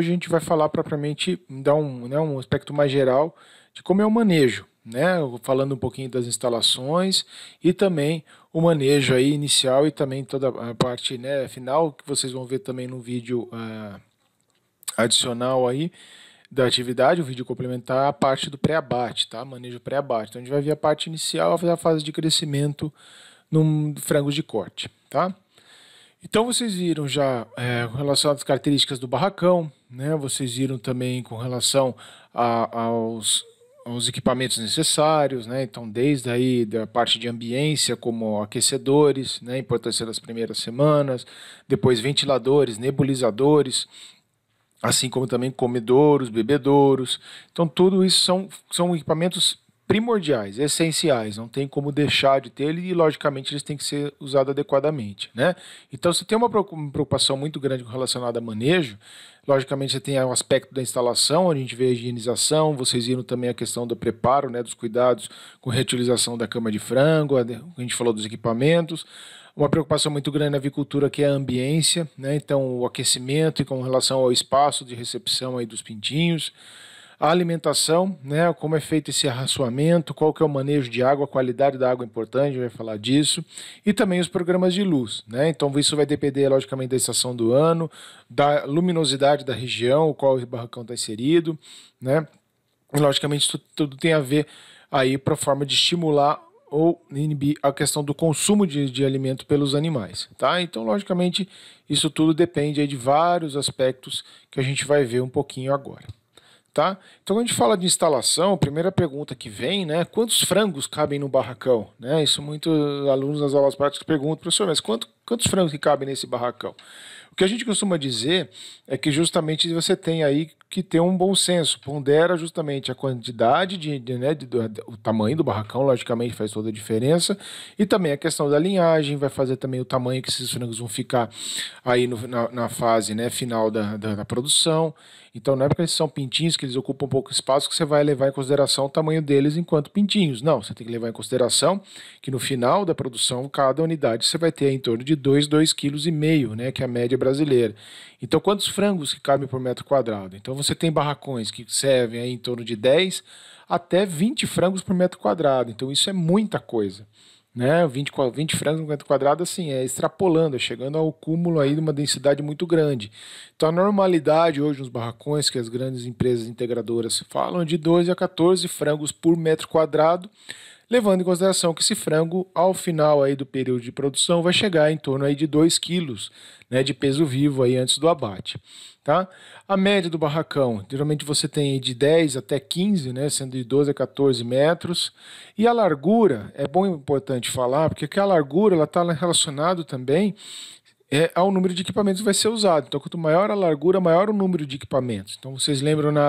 hoje a gente vai falar propriamente, dar um, né, um aspecto mais geral de como é o manejo, né? Falando um pouquinho das instalações e também o manejo aí inicial e também toda a parte né, final, que vocês vão ver também no vídeo uh, adicional aí da atividade, o vídeo complementar, a parte do pré-abate, tá? Manejo pré-abate. Então a gente vai ver a parte inicial, a fase de crescimento no frangos de corte, tá? Então vocês viram já é, às características do barracão, né? Vocês viram também com relação a, aos, aos equipamentos necessários, né? Então, desde aí da parte de ambiência, como aquecedores, né? Importância das primeiras semanas, depois ventiladores, nebulizadores, assim como também comedouros, bebedouros. Então, tudo isso são, são equipamentos primordiais, essenciais, não tem como deixar de ter ele e logicamente eles têm que ser usados adequadamente, né? Então se tem uma preocupação muito grande relacionada a manejo, logicamente você tem o aspecto da instalação, onde a gente vê a higienização, vocês viram também a questão do preparo, né, dos cuidados com reutilização da cama de frango, a gente falou dos equipamentos, uma preocupação muito grande na avicultura que é a ambiência, né? Então o aquecimento e com relação ao espaço de recepção aí dos pintinhos, a alimentação, né, como é feito esse arraçoamento, qual que é o manejo de água, a qualidade da água é importante, vai falar disso, e também os programas de luz, né? Então isso vai depender logicamente da estação do ano, da luminosidade da região, qual o barracão está inserido, né? E, logicamente isso tudo tem a ver aí para forma de estimular ou inibir a questão do consumo de, de alimento pelos animais, tá? Então, logicamente, isso tudo depende de vários aspectos que a gente vai ver um pouquinho agora. Tá? Então, quando a gente fala de instalação, a primeira pergunta que vem né, é quantos frangos cabem no barracão? Né? Isso muitos alunos nas aulas práticas perguntam, professor, mas quanto, quantos frangos que cabem nesse barracão? O que a gente costuma dizer é que justamente você tem aí que ter um bom senso, pondera justamente a quantidade, de, de né, de, do, o tamanho do barracão, logicamente faz toda a diferença, e também a questão da linhagem, vai fazer também o tamanho que esses frangos vão ficar aí no, na, na, fase né, final da, da, da produção. Então não é porque eles são pintinhos que eles ocupam pouco espaço que você vai levar em consideração o tamanho deles enquanto pintinhos. Não, você tem que levar em consideração que no final da produção, cada unidade você vai ter em torno de 2, 2,5 kg, né, que é a média brasileira. Então quantos frangos que cabem por metro quadrado? Então você tem barracões que servem aí em torno de 10 até 20 frangos por metro quadrado. Então isso é muita coisa né? 20, 20 frames por metro quadrado, assim, é extrapolando, é chegando ao cúmulo aí de uma densidade muito grande. Então a normalidade hoje nos barracões, que as grandes empresas integradoras falam, é de 12 a 14 frangos por metro quadrado, levando em consideração que esse frango, ao final aí do período de produção, vai chegar em torno aí de 2 quilos né, de peso vivo aí antes do abate. Tá? A média do barracão, geralmente você tem de 10 até 15, né, sendo de 12 a 14 metros. E a largura, é bom e importante falar, porque que a largura ela está relacionada também é, ao número de equipamentos que vai ser usado. Então, quanto maior a largura, maior o número de equipamentos. Então, vocês lembram na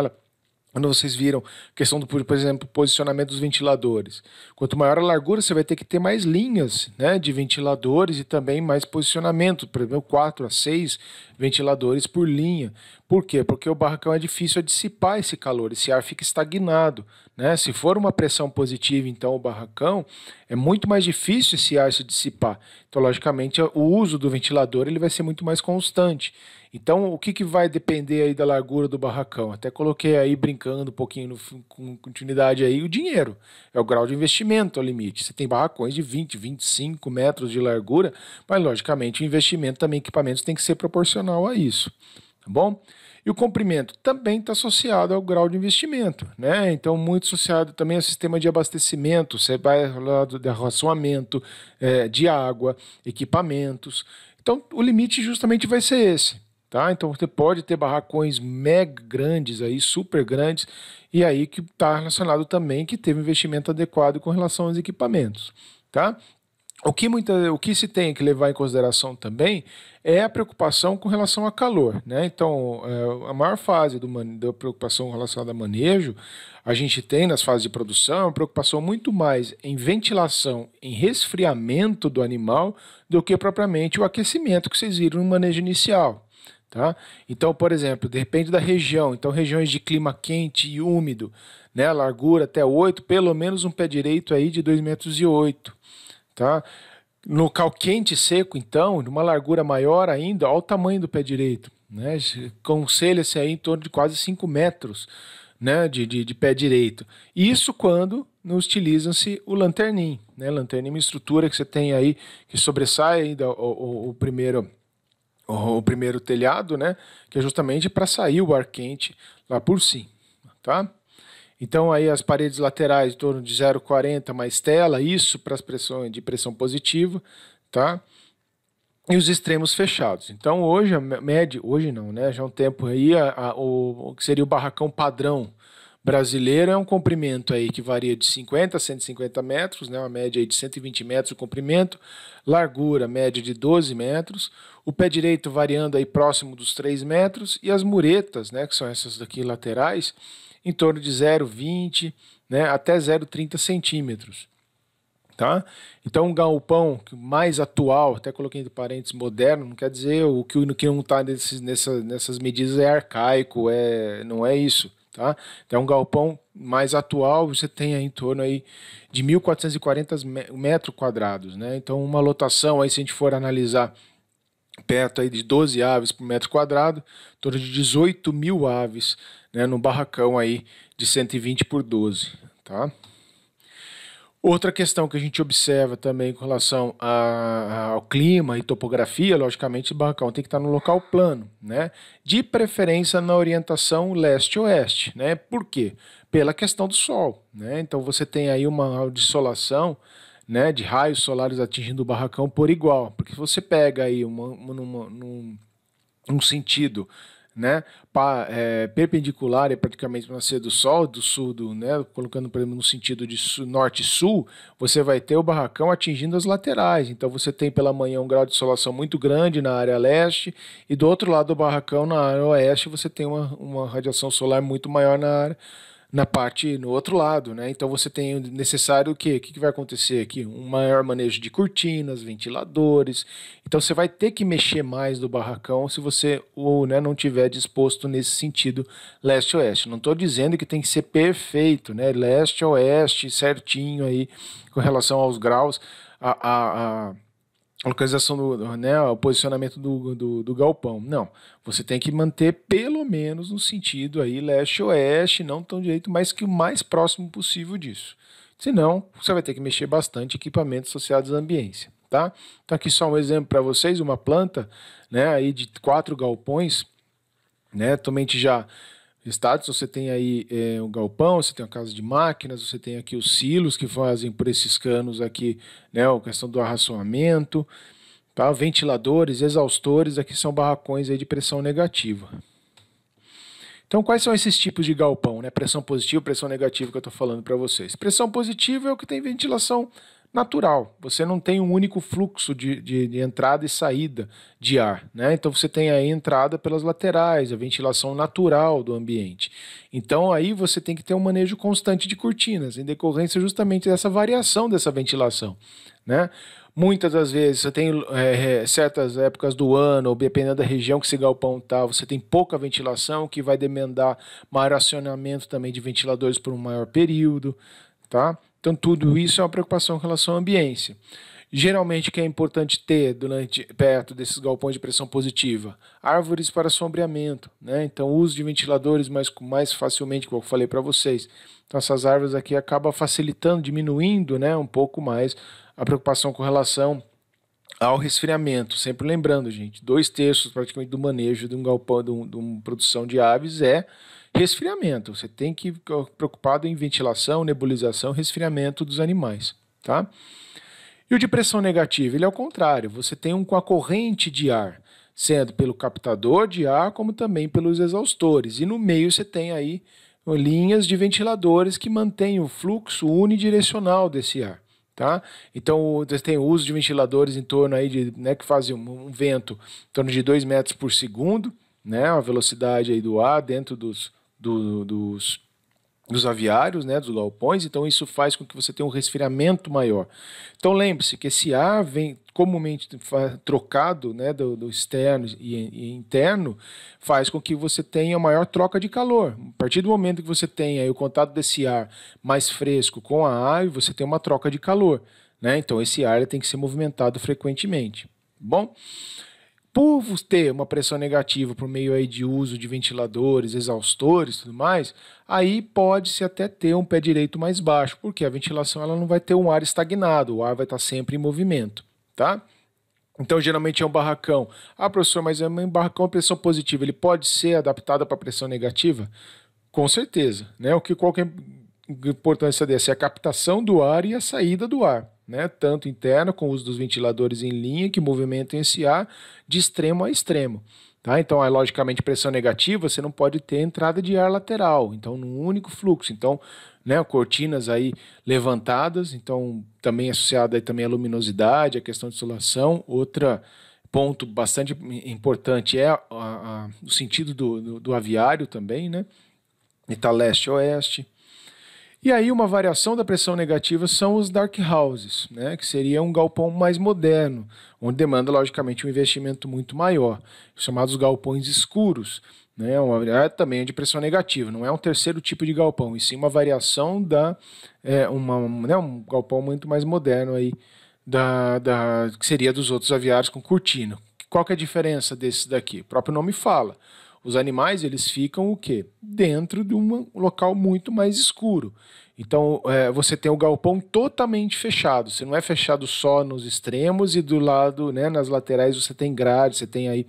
quando vocês viram a questão do, por exemplo, posicionamento dos ventiladores. Quanto maior a largura, você vai ter que ter mais linhas né, de ventiladores e também mais posicionamento, por exemplo, 4 a 6 ventiladores por linha. Por quê? Porque o barracão é difícil dissipar esse calor, esse ar fica estagnado. Né? Se for uma pressão positiva, então, o barracão, é muito mais difícil esse ar se dissipar. Então, logicamente, o uso do ventilador ele vai ser muito mais constante. Então, o que, que vai depender aí da largura do barracão? Até coloquei aí, brincando um pouquinho no, com continuidade aí, o dinheiro. É o grau de investimento ao limite. Você tem barracões de 20, 25 metros de largura, mas, logicamente, o investimento também, equipamentos, tem que ser proporcional a isso. Tá bom? E o comprimento também está associado ao grau de investimento, né? Então, muito associado também ao sistema de abastecimento, você vai lá de arraçoamento, é, eh, de água, equipamentos. Então, o limite justamente vai ser esse. Tá? Então você pode ter barracões mega grandes aí, super grandes, e aí que está relacionado também que teve um investimento adequado com relação aos equipamentos. Tá? O que, muita, o que se tem que levar em consideração também é a preocupação com relação a calor. Né? Então, é, a maior fase do, da preocupação relacionada a manejo, a gente tem nas fases de produção uma preocupação muito mais em ventilação, em resfriamento do animal, do que propriamente o aquecimento que vocês viram no manejo inicial. Tá? Então, por exemplo, depende da região. Então, regiões de clima quente e úmido, né? largura até 8, pelo menos um pé direito aí de 2,8 metros. E tá? No cal quente e seco, então, numa largura maior ainda, olha o tamanho do pé direito. Né? Conselha-se aí em torno de quase 5 metros né? de, de, de pé direito. Isso quando não utilizam-se o lanternim. Né? Lanternim é uma estrutura que você tem aí, que sobressai ainda o, o, o primeiro o primeiro telhado, né? Que é justamente para sair o ar quente lá por cima, tá? Então aí as paredes laterais em torno de 0,40 mais tela, isso para as pressões de pressão positiva, tá? E os extremos fechados. Então hoje a média, hoje não, né? Já é um tempo aí a, a, o que seria o barracão padrão brasileiro é um comprimento aí que varia de 50 a 150 metros, né, uma média aí de 120 metros o comprimento, largura média de 12 metros, o pé direito variando aí próximo dos 3 metros e as muretas, né, que são essas daqui laterais, em torno de 0,20 né, até 0,30 centímetros. Tá? Então, um galpão mais atual, até coloquei entre parênteses moderno, não quer dizer o que, o que não está nessas, nessas medidas é arcaico, é, não é isso. Tá? Então, é um galpão mais atual, você tem em torno aí de 1.440 metros quadrados. Né? Então, uma lotação, aí, se a gente for analisar perto aí de 12 aves por metro quadrado, em torno de 18 mil aves né, no barracão aí de 120 por 12. Tá? Outra questão que a gente observa também com relação a, ao clima e topografia, logicamente, o barracão tem que estar no local plano, né? De preferência na orientação leste-oeste, né? Por quê? Pela questão do sol, né? Então você tem aí uma dissolação, né? De raios solares atingindo o barracão por igual, porque você pega aí uma, uma, uma num, num sentido né, pa, é, perpendicular é praticamente para nascer do Sol, do sul, do, né, colocando por exemplo, no sentido de norte-sul, você vai ter o barracão atingindo as laterais. Então você tem pela manhã um grau de insolação muito grande na área leste, e do outro lado do barracão, na área oeste, você tem uma, uma radiação solar muito maior na área na parte no outro lado, né? Então você tem necessário o quê? O que vai acontecer aqui? Um maior manejo de cortinas, ventiladores. Então você vai ter que mexer mais do barracão se você ou né, não tiver disposto nesse sentido leste-oeste. Não estou dizendo que tem que ser perfeito, né? Leste-oeste certinho aí com relação aos graus. a, a, a localização do, né, o posicionamento do, do, do, galpão. Não, você tem que manter pelo menos no sentido aí leste-oeste, não tão direito, mas que o mais próximo possível disso. Senão, você vai ter que mexer bastante equipamentos associados à ambiência, tá? Então aqui só um exemplo para vocês, uma planta, né, aí de quatro galpões, né, também já estados. Você tem aí é, um galpão, você tem a casa de máquinas, você tem aqui os silos que fazem por esses canos aqui, né? A questão do arraçoamento, tá? Ventiladores, exaustores, aqui são barracões aí de pressão negativa. Então, quais são esses tipos de galpão, né? Pressão positiva, pressão negativa que eu estou falando para vocês. Pressão positiva é o que tem ventilação natural. Você não tem um único fluxo de, de, de, entrada e saída de ar. Né? Então você tem a entrada pelas laterais, a ventilação natural do ambiente. Então aí você tem que ter um manejo constante de cortinas, em decorrência justamente dessa variação dessa ventilação. Né? Muitas das vezes você tem é, é certas épocas do ano, ou dependendo da região que esse galpão está, você tem pouca ventilação, que vai demandar maior acionamento também de ventiladores por um maior período. Tá? Então, tudo isso é uma preocupação em relação à ambiência. Geralmente, o que é importante ter durante, perto desses galpões de pressão positiva? Árvores para sombreamento, né? Então, uso de ventiladores mais, mais facilmente, como eu falei para vocês. Então, essas árvores aqui acabam facilitando, diminuindo né, um pouco mais a preocupação com relação ao resfriamento. Sempre lembrando, gente, dois terços praticamente do manejo de um galpão, de, um, de uma produção de aves é Resfriamento, você tem que ficar preocupado em ventilação, nebulização, resfriamento dos animais, tá? E o de pressão negativa, ele é o contrário, você tem um com a corrente de ar, sendo pelo captador de ar como também pelos exaustores. E no meio você tem aí linhas de ventiladores que mantêm o fluxo unidirecional desse ar. Tá? Então, você tem o uso de ventiladores em torno aí de, né, que fazem um, um vento em torno de 2 metros por segundo, né, a velocidade aí do ar dentro dos do, dos, dos aviários, né, dos galpões, então isso faz com que você tenha um resfriamento maior. Então lembre-se que esse ar vem comumente trocado né, do, do externo e, e, interno, faz com que você tenha maior troca de calor. A partir do momento que você tem o contato desse ar mais fresco com a ave, você tem uma troca de calor. Né? Então esse ar tem que ser movimentado frequentemente. Bom, por ter uma pressão negativa por meio aí de uso de ventiladores, exaustores, tudo mais, aí pode-se até ter um pé direito mais baixo, porque a ventilação ela não vai ter um ar estagnado, o ar vai estar sempre em movimento, tá? Então, geralmente é um barracão. Ah, professor, mas é um barracão, pressão positiva, ele pode ser adaptado para pressão negativa? Com certeza, né? O que qualquer é a importância dessa é a captação do ar e a saída do ar né, tanto interna com o uso dos ventiladores em linha que movimentam esse ar de extremo a extremo. Tá? Então, é logicamente, pressão negativa, você não pode ter entrada de ar lateral, então, num único fluxo. Então, né, cortinas aí levantadas, então, também associada aí também à luminosidade, a questão de insolação. outro ponto bastante importante é a, a, o sentido do, do, do aviário também, né? Está leste-oeste. E aí uma variação da pressão negativa são os dark houses, né, que seria um galpão mais moderno, onde demanda logicamente um investimento muito maior, chamados galpões escuros, né, é uma, é também de pressão negativa, não é um terceiro tipo de galpão, e sim uma variação da é, uma, né, um galpão muito mais moderno aí da, da que seria dos outros aviários com cortina. Qual que é a diferença desses daqui? O próprio nome fala. Os animais eles ficam o quê? Dentro de um local muito mais escuro. Então é, você tem o galpão totalmente fechado. Você não é fechado só nos extremos e do lado, né, nas laterais você tem grade, você tem aí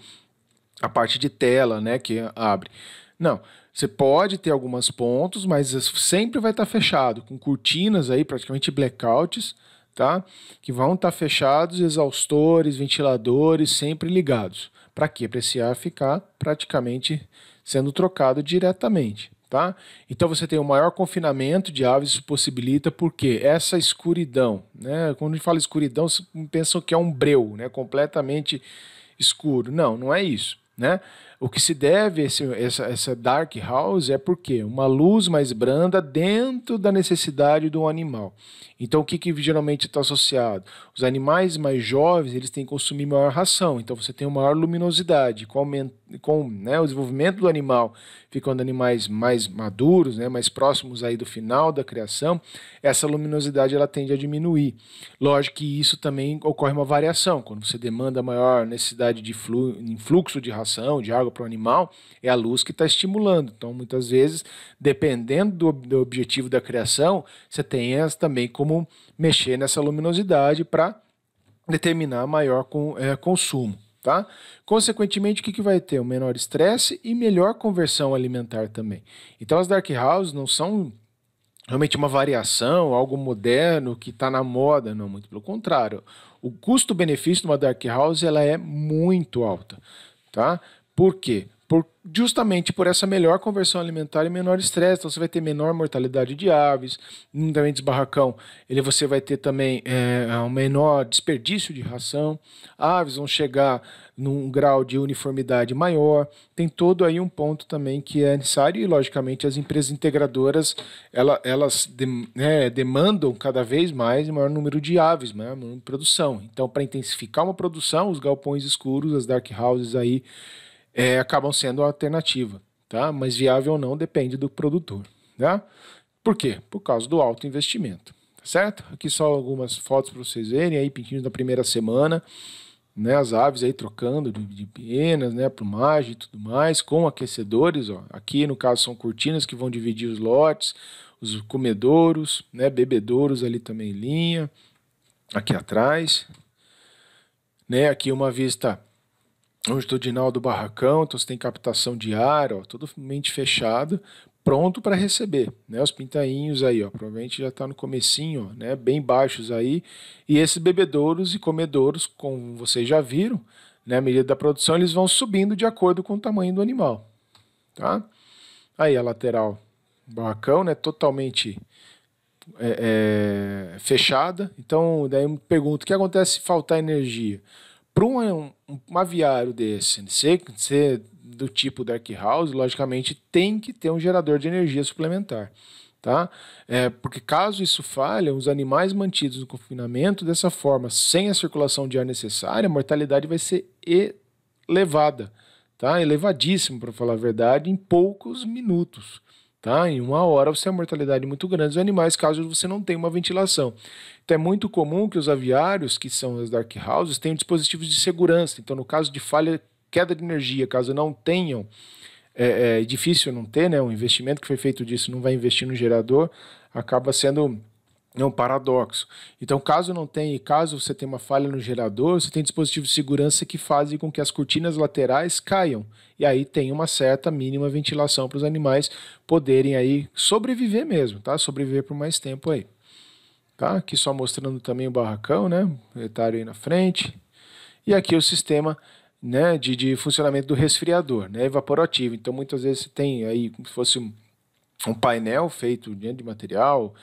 a parte de tela, né, que abre. Não, você pode ter algumas pontos, mas sempre vai estar tá fechado com cortinas aí, praticamente blackouts, tá? Que vão estar tá fechados, exaustores, ventiladores sempre ligados. Para quê? Para esse ar ficar praticamente sendo trocado diretamente. Tá? Então você tem o maior confinamento de aves, isso possibilita porque essa escuridão, né? Quando a gente fala escuridão, pensam que é um breu, né? Completamente escuro. Não, não é isso, né? O que se deve a esse, essa, essa dark house é porque uma luz mais branda dentro da necessidade do animal. Então, o que, que geralmente está associado? Os animais mais jovens eles têm que consumir maior ração, então você tem uma maior luminosidade. Com, com né, o desenvolvimento do animal, ficando animais mais maduros, né, mais próximos aí do final da criação, essa luminosidade ela tende a diminuir. Lógico que isso também ocorre uma variação. Quando você demanda maior necessidade de flu, fluxo de ração, de água, para o animal, é a luz que está estimulando. Então, muitas vezes, dependendo do, do objetivo da criação, você tem também como mexer nessa luminosidade para determinar maior com, é, consumo. Tá? Consequentemente, o que, que vai ter? o menor estresse e melhor conversão alimentar também. Então, as dark houses não são realmente uma variação, algo moderno que está na moda, não, muito pelo contrário. O custo-benefício de uma dark house ela é muito alta, tá? Por quê? Por, justamente por essa melhor conversão alimentar e menor estresse. Então você vai ter menor mortalidade de aves, também desbarracão. Ele você vai ter também é, um menor desperdício de ração. Aves vão chegar num grau de uniformidade maior. Tem todo aí um ponto também que é necessário e logicamente as empresas integradoras ela, elas de, né, demandam cada vez mais maior número de aves, maior número de produção. Então para intensificar uma produção, os galpões escuros, as dark houses aí é, acabam sendo a alternativa, tá? Mas viável ou não depende do produtor, né? Por quê? Por causa do alto investimento, tá certo? Aqui só algumas fotos para vocês verem aí pintinhos da primeira semana, né? As aves aí trocando de, penas, né? Plumagem e tudo mais, com aquecedores, ó. Aqui no caso são cortinas que vão dividir os lotes, os comedouros, né? Bebedouros ali também em linha, aqui atrás, né? Aqui uma vista longitudinal do Barracão, então você tem captação de ar, ó, totalmente fechado, pronto para receber, né? Os pintainhos aí, ó, provavelmente já está no comecinho, ó, né? Bem baixos aí, e esses bebedouros e comedouros, como vocês já viram, né? À medida da produção eles vão subindo de acordo com o tamanho do animal, tá? Aí a lateral barracão, né? Totalmente é, é, fechada. Então daí eu me pergunto, o que acontece se faltar energia? Para um um aviário desse, ser, ser do tipo Dark House, logicamente tem que ter um gerador de energia suplementar. Tá? É, porque caso isso falha, os animais mantidos no confinamento dessa forma, sem a circulação de ar necessária, a mortalidade vai ser elevada, tá? elevadíssima, para falar a verdade, em poucos minutos. Tá? Em uma hora você tem é a mortalidade muito grande dos animais, caso você não tenha uma ventilação. Então é muito comum que os aviários, que são as dark houses, tenham dispositivos de segurança. Então, no caso de falha, queda de energia, caso não tenham, é, é, é difícil não ter, né? O investimento que foi feito disso não vai investir no gerador, acaba sendo é um paradoxo. Então, caso não tenha, caso você tenha uma falha no gerador, você tem dispositivos de segurança que fazem com que as cortinas laterais caiam. E aí tem uma certa mínima ventilação para os animais poderem aí sobreviver mesmo, tá? Sobreviver por mais tempo aí. Tá? Aqui só mostrando também o barracão, né? O etário aí na frente. E aqui o sistema né, de, de funcionamento do resfriador, né, evaporativo. Então, muitas vezes você tem aí, como se fosse um painel feito né, de material,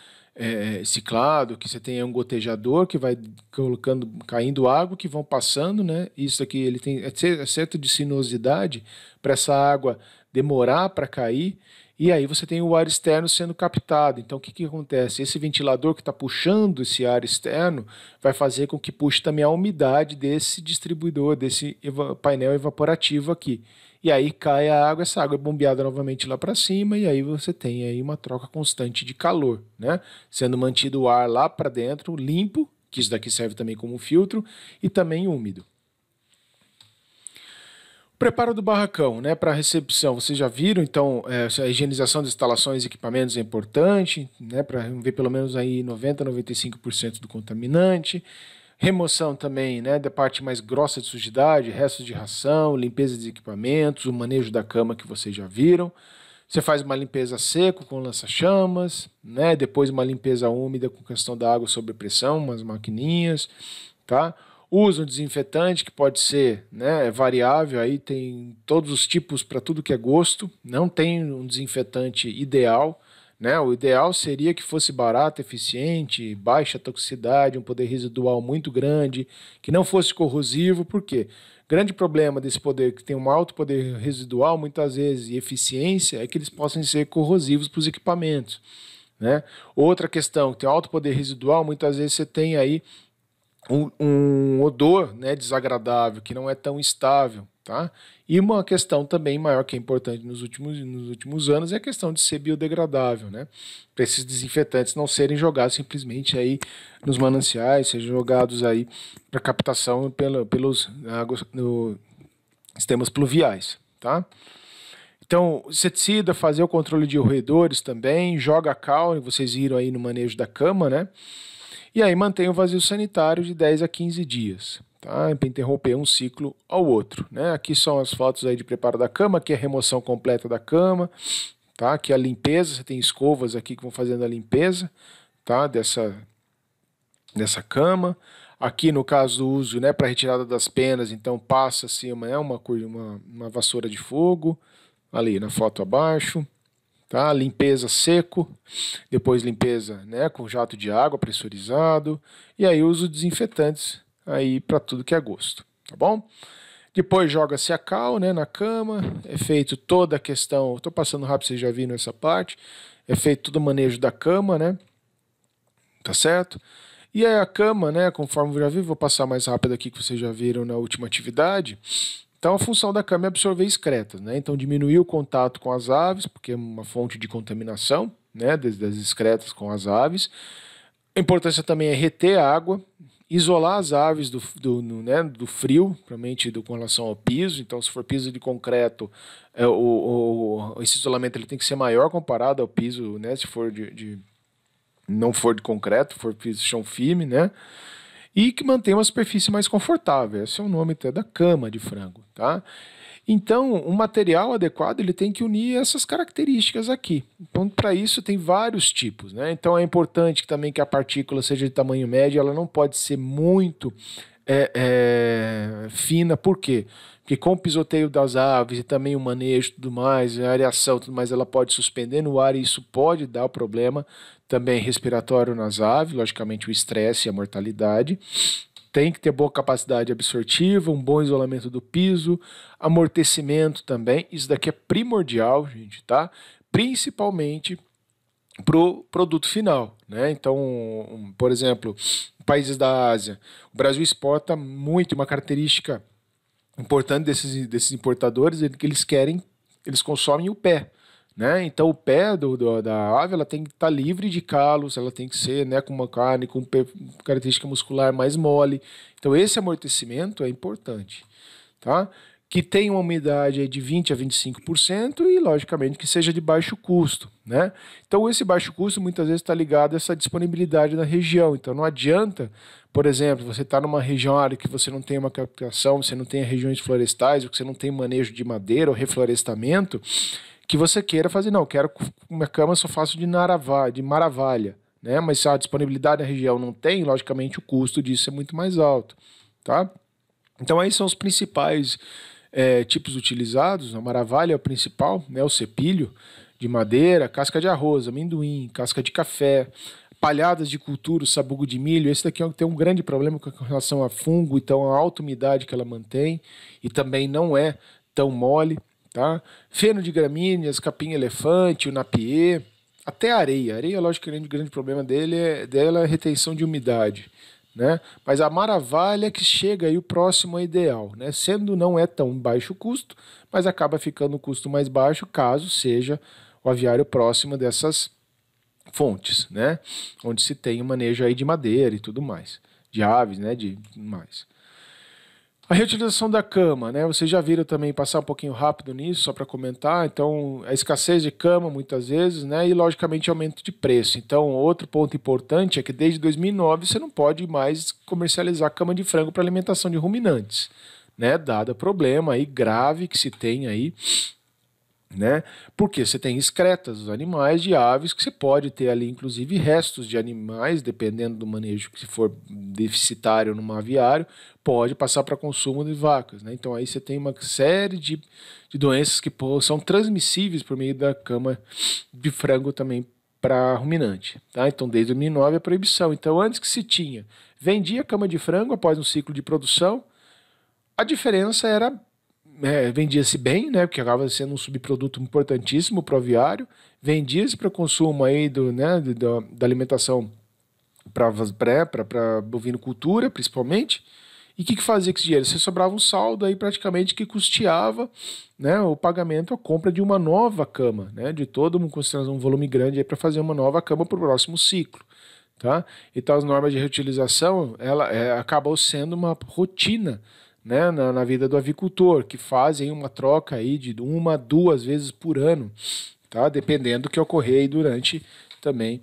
é, é, ciclado, que você tem um gotejador que vai colocando, caindo água que vão passando, né? Isso aqui ele tem é é certo de sinuosidade para essa água demorar para cair e aí você tem o ar externo sendo captado. Então o que, que acontece? Esse ventilador que está puxando esse ar externo vai fazer com que puxe também a umidade desse distribuidor, desse painel evaporativo aqui e aí cai a água, essa água é bombeada novamente lá para cima e aí você tem aí uma troca constante de calor, né? Sendo mantido o ar lá para dentro limpo, que isso daqui serve também como filtro e também úmido. Preparo do barracão, né, para recepção. Vocês já viram, então, é, a higienização das instalações e equipamentos é importante, né, para ver pelo menos aí 90, 95% do contaminante. Remoção também, né, da parte mais grossa de sujidade, restos de ração, limpeza de equipamentos, o manejo da cama que vocês já viram. Você faz uma limpeza seco com lança-chamas, né? Depois uma limpeza úmida com questão da água sob pressão, umas maquininhas, tá? Usa um desinfetante que pode ser, né, é variável, aí tem todos os tipos para tudo que é gosto. Não tem um desinfetante ideal. Né? O ideal seria que fosse barato, eficiente, baixa toxicidade, um poder residual muito grande, que não fosse corrosivo, por quê? Grande problema desse poder que tem um alto poder residual, muitas vezes, e eficiência, é que eles possam ser corrosivos para os equipamentos. Né? Outra questão, que tem alto poder residual, muitas vezes você tem aí um, um odor né, desagradável, que não é tão estável. Tá? E uma questão também maior que é importante nos últimos, nos últimos anos é a questão de ser biodegradável, né? Para esses desinfetantes não serem jogados simplesmente aí nos mananciais, sejam jogados aí para captação pela, pelos águas, no, sistemas pluviais, tá? Então, inseticida, fazer o controle de roedores também, joga cal, vocês viram aí no manejo da cama, né? E aí mantém o vazio sanitário de 10 a 15 dias, tá? para interromper um ciclo ao outro. Né? Aqui são as fotos aí de preparo da cama, que é a remoção completa da cama, tá? que é a limpeza, você tem escovas aqui que vão fazendo a limpeza tá? dessa, dessa cama. Aqui, no caso, do uso né, para retirada das penas, então passa-se né, uma, uma, uma, uma vassoura de fogo, ali na foto abaixo tá? Limpeza seco, depois limpeza, né, com jato de água pressurizado e aí uso desinfetantes aí para tudo que é gosto, tá bom? Depois joga-se a cal, né, na cama, é feito toda a questão, estou passando rápido, vocês já viram essa parte, é feito todo o manejo da cama, né? Tá certo? E aí a cama, né, conforme eu já vi, vou passar mais rápido aqui que vocês já viram na última atividade, então, a função da cama é absorver excretas, né? Então, diminuir o contato com as aves, porque é uma fonte de contaminação, né? Das, das excretas com as aves. A importância também é reter água, isolar as aves do, do, no, né, do frio, principalmente do, com relação ao piso. Então, se for piso de concreto, é, o, o, esse isolamento ele tem que ser maior comparado ao piso, né? Se for de, de não for de concreto, for piso chão firme, né? e que mantém uma superfície mais confortável. Esse é o nome até da cama de frango, tá? Então, um material adequado ele tem que unir essas características aqui. Então, para isso tem vários tipos, né? Então é importante também que a partícula seja de tamanho médio, ela não pode ser muito é, é, fina, por quê? Porque com o pisoteio das aves e também o manejo tudo mais, a areação tudo mais, ela pode suspender no ar e isso pode dar problema também respiratório nas aves, logicamente o estresse e a mortalidade. Tem que ter boa capacidade absortiva, um bom isolamento do piso, amortecimento também. Isso daqui é primordial, gente, tá? Principalmente para o produto final. Né? Então, um, por exemplo, países da Ásia. O Brasil exporta muito, uma característica importante desses, desses importadores é que eles querem, eles consomem o pé. Né? Então o pé do, do, da ave ela tem que estar tá livre de calos, ela tem que ser né, com uma carne com característica muscular mais mole. Então esse amortecimento é importante, tá? Que tenha uma umidade de 20 a 25% e logicamente que seja de baixo custo, né? Então esse baixo custo muitas vezes está ligado a essa disponibilidade da região. Então não adianta, por exemplo, você está numa região área que você não tem uma captação, você não tem regiões florestais, ou que você não tem manejo de madeira ou reflorestamento que você queira fazer. Não, eu quero uma cama só faço de naravá, de maravilha, né? Mas se a disponibilidade na região não tem, logicamente o custo disso é muito mais alto, tá? Então aí são os principais é, tipos utilizados. A maravilha é o principal, né? O cepilho de madeira, casca de arroz, amendoim, casca de café, palhadas de cultura, sabugo de milho. Esse daqui é tem um grande problema com relação a fungo, então a alta umidade que ela mantém e também não é tão mole. Tá? Feno de gramíneas, capim-elefante, o napier, até areia. A areia, logicamente, o grande problema dele é, dela é a retenção de umidade. Né? Mas a maravilha é que chega aí o próximo ao é ideal, né? Sendo não é tão baixo custo, mas acaba ficando o custo mais baixo caso seja o aviário próximo dessas fontes, né? Onde se tem o manejo aí de madeira e tudo mais, de aves, né? De mais. A reutilização da cama, né? Vocês já viram também passar um pouquinho rápido nisso, só para comentar. Então, a escassez de cama muitas vezes, né? E logicamente aumento de preço. Então, outro ponto importante é que desde 2009 você não pode mais comercializar cama de frango para alimentação de ruminantes, né? Dado o problema aí grave que se tem aí né? Porque você tem excretas dos animais, de aves, que você pode ter ali, inclusive, restos de animais, dependendo do manejo que for deficitário num aviário, pode passar para consumo de vacas, né? Então aí você tem uma série de, de doenças que pô, são transmissíveis por meio da cama de frango também para ruminante, tá? Então desde 2009 a é proibição. Então antes que se tinha, vendia cama de frango após um ciclo de produção, a diferença era é, vendia-se bem, né, porque acaba sendo um subproduto importantíssimo para o aviário, vendia-se para consumo aí do, né, do, da alimentação para bovinocultura, principalmente, e o que, que, fazia com esse dinheiro? Você sobrava um saldo aí praticamente que custeava né, o pagamento, a compra de uma nova cama, né, de todo um, um volume grande para fazer uma nova cama para o próximo ciclo. Tá? Então as normas de reutilização ela é, acabou sendo uma rotina né, na, na, vida do avicultor, que fazem uma troca aí de uma duas vezes por ano, tá? dependendo do que ocorrer durante também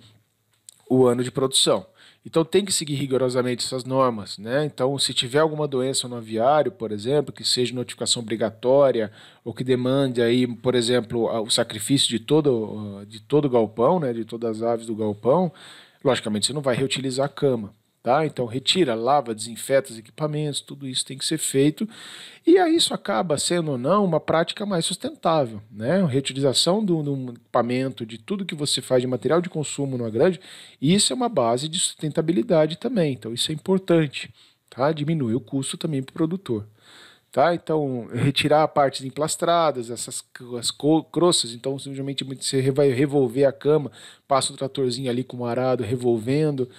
o ano de produção. Então tem que seguir rigorosamente essas normas, né? Então, se tiver alguma doença no aviário, por exemplo, que seja notificação obrigatória ou que demande aí, por exemplo, o sacrifício de todo de todo o galpão, né, de todas as aves do galpão, logicamente você não vai reutilizar a cama, Tá? Então retira, lava, desinfeta os equipamentos, tudo isso tem que ser feito. E aí isso acaba sendo ou não uma prática mais sustentável, né? A reutilização do, do equipamento, de tudo que você faz de material de consumo numa grande, isso é uma base de sustentabilidade também. Então isso é importante, tá? Diminui o custo também para o produtor. Tá? Então, retirar partes emplastradas, essas as croças, então simplesmente você vai revolver a cama, passa o um tratorzinho ali com o arado revolvendo,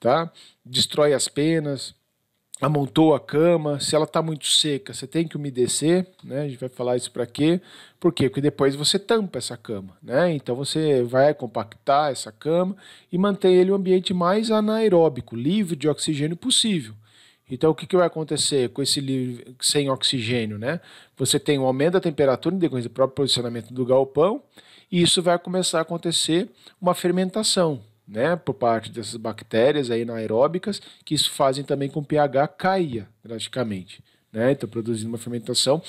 tá? Destrói as penas, amontou a cama, se ela está muito seca, você tem que umedecer, né? A gente vai falar isso para quê? Por quê? Porque depois você tampa essa cama, né? Então você vai compactar essa cama e manter ele o um ambiente mais anaeróbico, livre de oxigênio possível. Então o que, que vai acontecer com esse livro sem oxigênio, né? Você tem um aumento da temperatura em decorrência do próprio posicionamento do galpão e isso vai começar a acontecer uma fermentação, né, por parte dessas bactérias aí anaeróbicas, que isso fazem também com o pH caia drasticamente. Né? Então, produzindo uma fermentação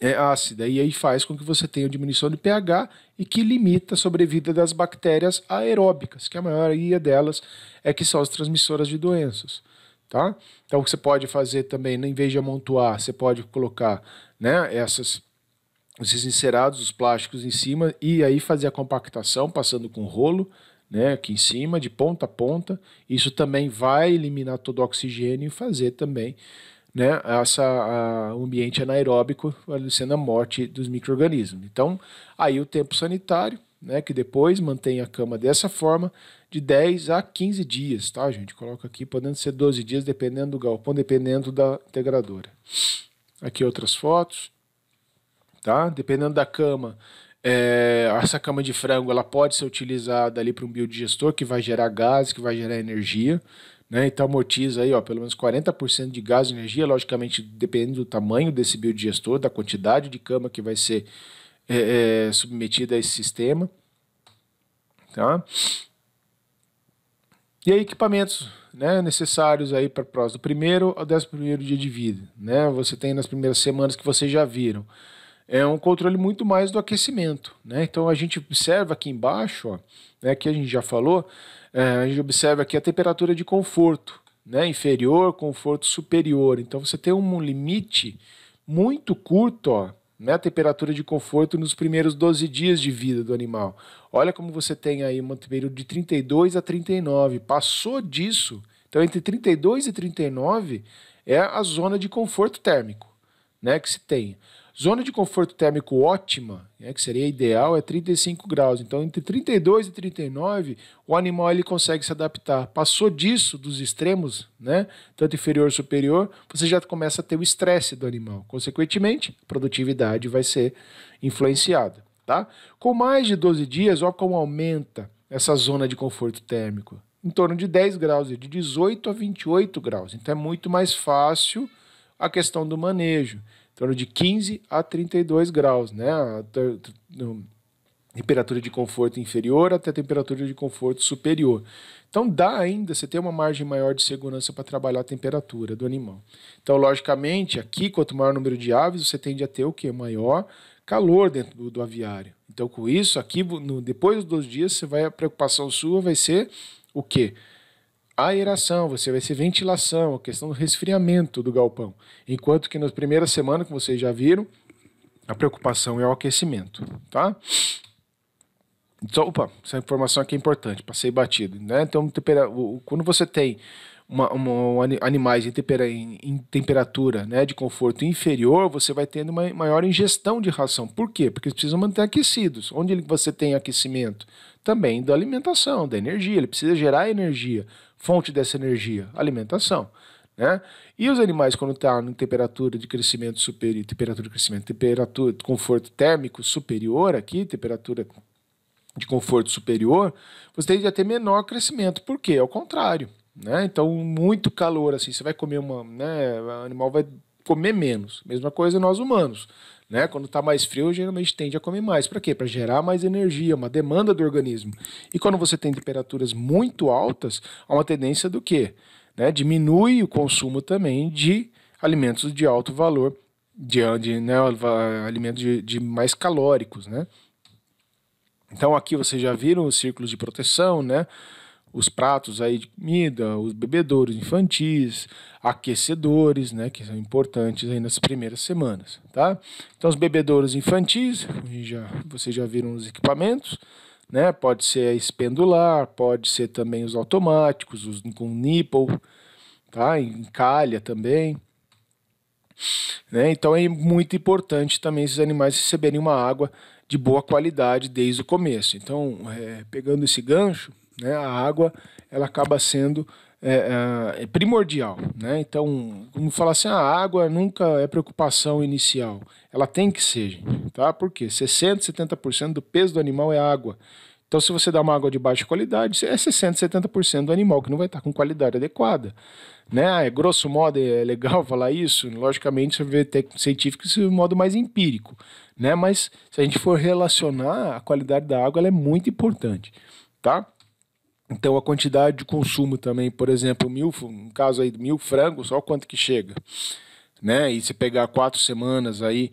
é ácida, e aí faz com que você tenha diminuição de pH e que limita a sobrevida das bactérias aeróbicas, que a maioria delas é que são as transmissoras de doenças. Tá? Então, o que você pode fazer também, né, em vez de amontoar, você pode colocar né, essas, esses encerados, os plásticos em cima, e aí fazer a compactação, passando com rolo, né, aqui em cima, de ponta a ponta. Isso também vai eliminar todo o oxigênio e fazer também né, essa, a, o ambiente anaeróbico sendo a morte dos micro-organismos. Então, aí o tempo sanitário, né, que depois mantém a cama dessa forma, de 10 a 15 dias, tá, gente? Coloca aqui, podendo ser 12 dias, dependendo do galpão, dependendo da integradora. Aqui outras fotos, tá? Dependendo da cama, é, essa cama de frango ela pode ser utilizada ali para um biodigestor que vai gerar gás, que vai gerar energia. Né? Então amortiza aí ó, pelo menos 40% de gás e energia, logicamente dependendo do tamanho desse biodigestor, da quantidade de cama que vai ser é, é, submetida a esse sistema. Tá? E aí equipamentos né, necessários aí para o do primeiro ao décimo primeiro dia de vida. Né? Você tem nas primeiras semanas que vocês já viram é um controle muito mais do aquecimento. Né? Então a gente observa aqui embaixo, ó, né, que a gente já falou, é, a gente observa aqui a temperatura de conforto, né, inferior, conforto superior. Então você tem um limite muito curto, ó, né, a temperatura de conforto nos primeiros 12 dias de vida do animal. Olha como você tem aí um período de 32 a 39. Passou disso, então entre 32 e 39 é a zona de conforto térmico né, que se tem. Zona de conforto térmico ótima, né, que seria ideal, é 35 graus. Então, entre 32 e 39, o animal ele consegue se adaptar. Passou disso, dos extremos, né, tanto inferior e superior, você já começa a ter o estresse do animal. Consequentemente, a produtividade vai ser influenciada. Tá? Com mais de 12 dias, olha como aumenta essa zona de conforto térmico. Em torno de 10 graus, de 18 a 28 graus. Então, é muito mais fácil a questão do manejo em torno de 15 a 32 graus, né? temperatura de conforto inferior até temperatura de conforto superior. Então dá ainda, você tem uma margem maior de segurança para trabalhar a temperatura do animal. Então, logicamente, aqui, quanto maior o número de aves, você tende a ter o que? Maior calor dentro do, do aviário. Então, com isso, aqui, no, depois dos dias, você vai, a preocupação sua vai ser o quê? aeração, você vai ser ventilação, a questão do resfriamento do galpão. Enquanto que nas primeiras semanas que vocês já viram, a preocupação é o aquecimento, tá? Então, opa, essa informação aqui é importante, passei batido, né? Então, quando você tem uma, uma, animais em, tempera, em, em, temperatura né, de conforto inferior, você vai tendo uma maior ingestão de ração. Por quê? Porque eles precisam manter aquecidos. Onde você tem aquecimento? Também da alimentação, da energia. Ele precisa gerar energia fonte dessa energia? Alimentação. Né? E os animais, quando estão tá em temperatura de crescimento superior, temperatura de crescimento, temperatura de conforto térmico superior aqui, temperatura de conforto superior, você tende a ter menor crescimento. Por quê? Ao é contrário. Né? Então, muito calor, assim, você vai comer uma. Né, o animal vai comer menos. Mesma coisa nós humanos. Né? Quando está mais frio, geralmente tende a comer mais. Para quê? Para gerar mais energia, uma demanda do organismo. E quando você tem temperaturas muito altas, há uma tendência do quê? Né? Diminui o consumo também de alimentos de alto valor, de, de né, alimentos de, de mais calóricos, né? Então aqui vocês já viram os círculos de proteção, né? os pratos aí de comida, os bebedouros infantis, aquecedores, né, que são importantes aí nas primeiras semanas, tá? Então os bebedouros infantis, já vocês já viram os equipamentos, né? Pode ser a espendular, pode ser também os automáticos, os com nipple, tá? Em calha também. Né? Então é muito importante também esses animais receberem uma água de boa qualidade desde o começo. Então, é, pegando esse gancho, né? A água ela acaba sendo é, é, é primordial. Né? Então, como falar assim, ah, a água nunca é preocupação inicial. Ela tem que ser, gente, tá? Porque 60%, 70% do peso do animal é água. Então, se você dá uma água de baixa qualidade, é 60%, 70% do animal, que não vai estar com qualidade adequada. Né? Ah, é grosso modo, é, é legal falar isso. Logicamente, você vê técnico científico de é modo mais empírico. Né? Mas se a gente for relacionar, a qualidade da água ela é muito importante. Tá? Então a quantidade de consumo também, por exemplo, mil, no caso aí mil frangos, olha quanto que chega, né? E se pegar quatro semanas aí,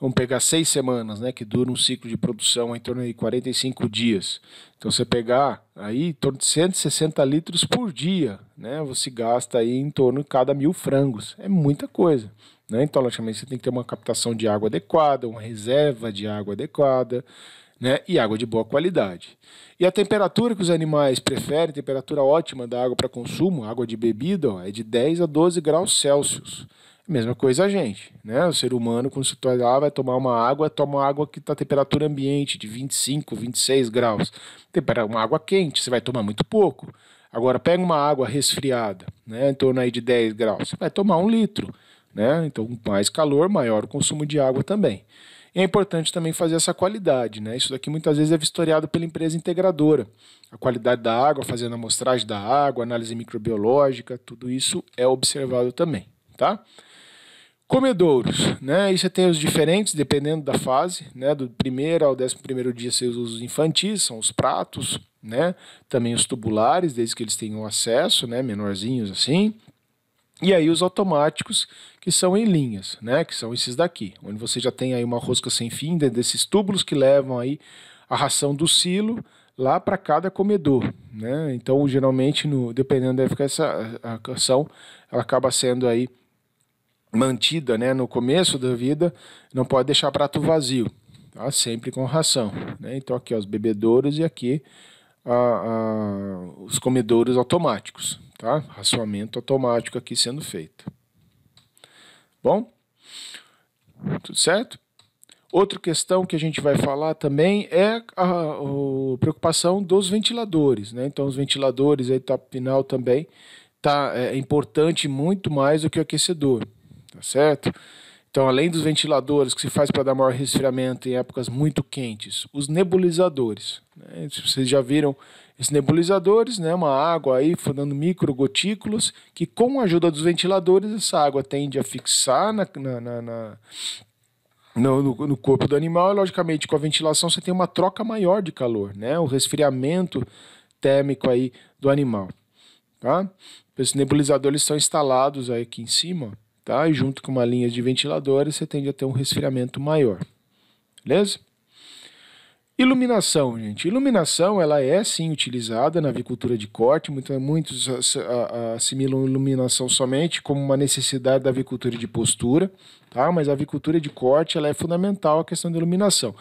vamos pegar seis semanas, né? Que dura um ciclo de produção em torno de 45 dias. Então você pegar aí em torno de 160 litros por dia, né? Você gasta aí em torno de cada mil frangos. É muita coisa. Né? Então, logicamente, você tem que ter uma captação de água adequada, uma reserva de água adequada, né, e água de boa qualidade. E a temperatura que os animais preferem, temperatura ótima da água para consumo, água de bebida, ó, é de 10 a 12 graus Celsius. Mesma coisa a gente, né? O ser humano, quando se lá, vai tomar uma água, toma água que está temperatura ambiente, de 25, 26 graus. Uma água quente, você vai tomar muito pouco. Agora, pega uma água resfriada, né? Em torno aí de 10 graus, você vai tomar um litro, né? Então, mais calor, maior o consumo de água também. E é importante também fazer essa qualidade, né? Isso daqui muitas vezes é vistoriado pela empresa integradora. A qualidade da água, fazendo amostragem da água, análise microbiológica, tudo isso é observado também, tá? Comedouros, né? Aí você tem os diferentes, dependendo da fase, né? Do primeiro ao décimo primeiro dia, você usa os infantis, são os pratos, né? Também os tubulares, desde que eles tenham acesso, né? Menorzinhos assim. E aí os automáticos, que são em linhas, né? Que são esses daqui, onde você já tem aí uma rosca sem fim desses túbulos que levam aí a ração do silo lá para cada comedor, né? Então, geralmente, no, dependendo da essa a ração ela acaba sendo aí mantida, né? No começo da vida, não pode deixar prato vazio, tá? Sempre com ração, né? Então, aqui ó, os bebedouros e aqui a, a, os comedouros automáticos, tá? Raçoamento automático aqui sendo feito. Bom? Tudo certo? Outra questão que a gente vai falar também é a, a, a preocupação dos ventiladores, né? Então, os ventiladores, a etapa final também tá, é importante muito mais do que o aquecedor, tá certo? Então, além dos ventiladores que se faz para dar maior resfriamento em épocas muito quentes, os nebulizadores. Né? Vocês já viram esses nebulizadores, né, uma água aí formando microgotículas, que com a ajuda dos ventiladores, essa água tende a fixar na, na, na, no, no, corpo do animal. E, logicamente, com a ventilação você tem uma troca maior de calor, né, o resfriamento térmico aí do animal. Tá? Esses nebulizadores estão instalados aí aqui em cima, tá? e junto com uma linha de ventiladores você tende a ter um resfriamento maior. Beleza? Iluminação, gente. Iluminação, ela é sim utilizada na avicultura de corte. Muito, muitos assimilam iluminação somente como uma necessidade da avicultura de postura, tá? Mas a avicultura de corte, ela é fundamental a questão da iluminação,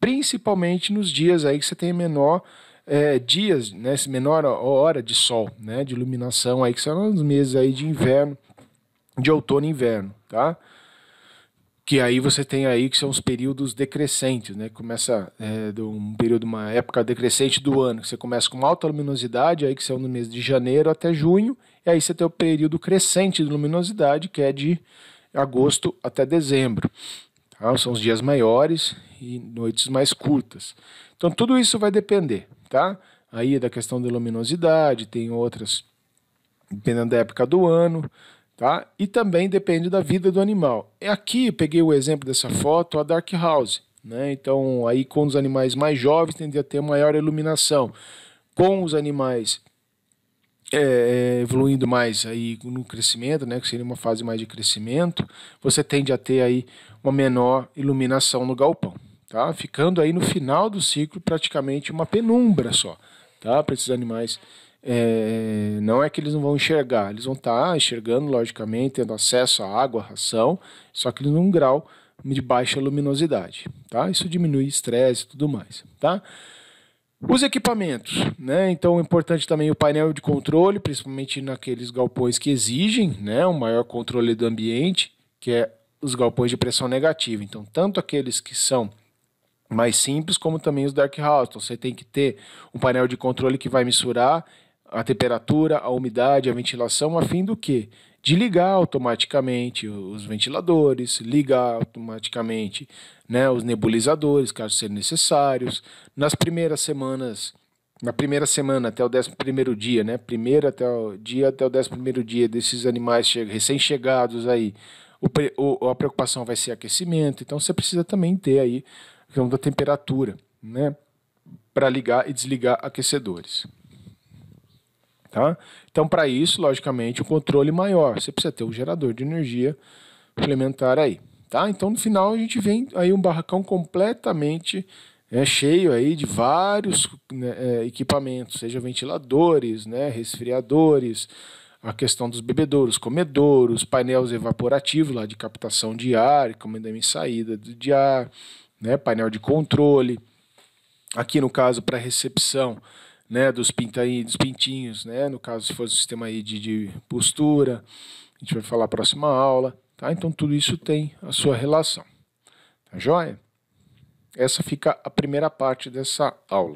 principalmente nos dias aí que você tem menor é, dias, né, menor hora de sol, né, de iluminação aí que são os meses aí de inverno, de outono e inverno, tá? que aí você tem aí que são os períodos decrescentes, né? Começa é, de um período, uma época decrescente do ano, que você começa com alta luminosidade, aí que são é no mês de janeiro até junho, e aí você tem o período crescente de luminosidade, que é de agosto até dezembro. Tá? São os dias maiores e noites mais curtas. Então tudo isso vai depender, tá? Aí da questão da luminosidade, tem outras, dependendo da época do ano, tá? E também depende da vida do animal. É aqui peguei o exemplo dessa foto, a Dark House, né? Então, aí com os animais mais jovens tende a ter maior iluminação. Com os animais é, é, evoluindo mais aí no crescimento, né, que seria uma fase mais de crescimento, você tende a ter aí uma menor iluminação no galpão, tá? Ficando aí no final do ciclo praticamente uma penumbra só, tá? Para esses animais é, não é que eles não vão enxergar, eles vão estar tá enxergando, logicamente, tendo acesso à água, à ração, só que num grau de baixa luminosidade, tá? Isso diminui estresse e tudo mais, tá? Os equipamentos, né? Então, é importante também o painel de controle, principalmente naqueles galpões que exigem, né, um maior controle do ambiente, que é os galpões de pressão negativa. Então, tanto aqueles que são mais simples, como também os dark house. Então, você tem que ter um painel de controle que vai misturar a temperatura, a umidade, a ventilação, a fim do que? De ligar automaticamente os ventiladores, ligar automaticamente né, os nebulizadores, caso sejam necessários. Nas primeiras semanas, na primeira semana até o décimo primeiro dia, né? Primeiro até o dia até o décimo primeiro dia desses animais recém-chegados aí, o, o, a preocupação vai ser aquecimento, então você precisa também ter aí a questão da temperatura, né? Para ligar e desligar aquecedores. Tá? Então, para isso, logicamente, o um controle maior. Você precisa ter um gerador de energia suplementar aí. Tá? Então, no final, a gente vem aí um barracão completamente é, cheio aí de vários né, é, equipamentos, seja ventiladores, né, resfriadores, a questão dos bebedouros, comedouros, painéis evaporativos lá de captação de ar, comandando em saída de ar, né, painel de controle. Aqui no caso para recepção, né, dos, pintainhos, dos pintinhos, né, no caso se for o sistema aí de, de postura, a gente vai falar na próxima aula, tá? Então tudo isso tem a sua relação, tá joia? Essa fica a primeira parte dessa aula.